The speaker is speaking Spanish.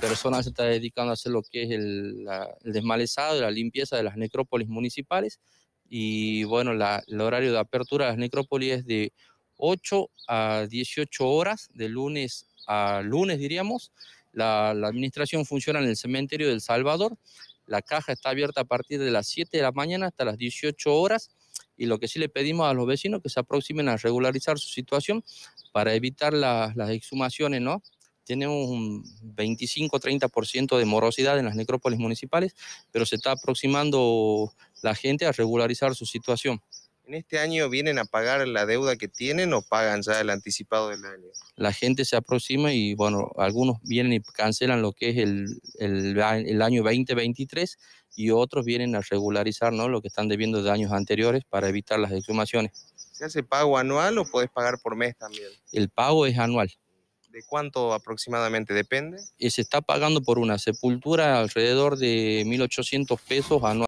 persona se está dedicando a hacer lo que es el, la, desmalezado, la limpieza de las necrópolis municipales. Y bueno, el horario de apertura de las necrópolis es de 8 a 18 horas, de lunes a lunes, diríamos. La, la administración funciona en el cementerio del Salvador. La caja está abierta a partir de las 7 de la mañana hasta las 18 horas. Y lo que sí le pedimos a los vecinos que se aproximen a regularizar su situación para evitar las exhumaciones, ¿no? tiene un 25-30% de morosidad en las necrópolis municipales, pero se está aproximando la gente a regularizar su situación. ¿En este año vienen a pagar la deuda que tienen o pagan ya el anticipado del año? La gente se aproxima y, bueno, algunos vienen y cancelan lo que es el, el, año 2023 y otros vienen a regularizar ¿no? lo que están debiendo de años anteriores para evitar las exhumaciones. ¿Se hace pago anual o puedes pagar por mes también? El pago es anual. ¿De cuánto aproximadamente depende? Y eh, se está pagando por una sepultura alrededor de 1.800 pesos anual.